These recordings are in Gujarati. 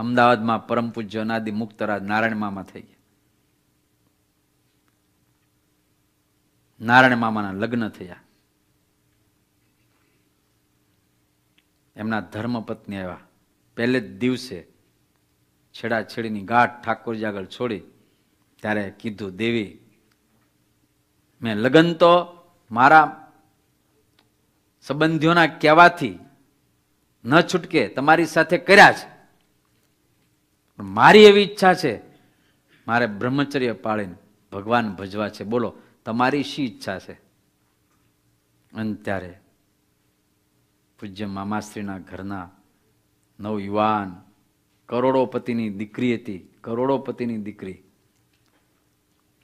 અમદાવાદમાં પરમ પૂજ્ય અનાદિ મુક્તરાજ નારાયણ મામા થઈ ગયા નારાયણ મામાના લગ્ન થયા એમના ધર્મપત્ની આવ્યા પહેલે જ દિવસે છેડાછેડીની ગાંઠ ઠાકોરજી આગળ છોડી ત્યારે કીધું દેવી મેં લગ્ન તો મારા સંબંધીઓના કહેવાથી ન છૂટકે તમારી સાથે કર્યા છે મારી એવી ઈચ્છા છે મારે બ્રહ્મચર્ય પાળીને ભગવાન ભજવા છે બોલો તમારી શી ઈચ્છા છે અને ત્યારે પૂજ્ય મામાશ્રીના ઘરના નવયુવાન કરોડોપતિની દીકરી હતી કરોડોપતિની દીકરી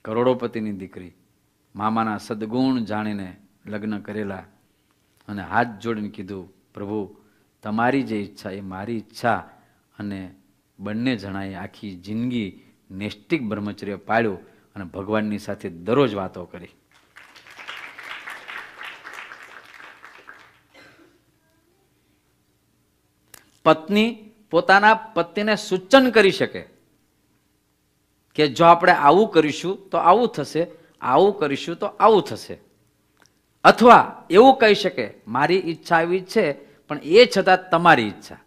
કરોડોપતિની દીકરી મામાના સદગુણ જાણીને લગ્ન કરેલા અને હાથ જોડીને કીધું પ્રભુ તમારી જે ઈચ્છા એ મારી ઈચ્છા અને બંને જણાએ આખી જિંદગી નેષ્ટિક બ્રહ્મચર્ય પાળ્યું અને ભગવાનની સાથે દરરોજ વાતો કરી પત્ની પોતાના પતિને સૂચન કરી શકે કે જો આપણે આવું કરીશું તો આવું થશે આવું કરીશું તો આવું થશે અથવા એવું કહી શકે મારી ઈચ્છા આવી છે પણ એ છતાં તમારી ઈચ્છા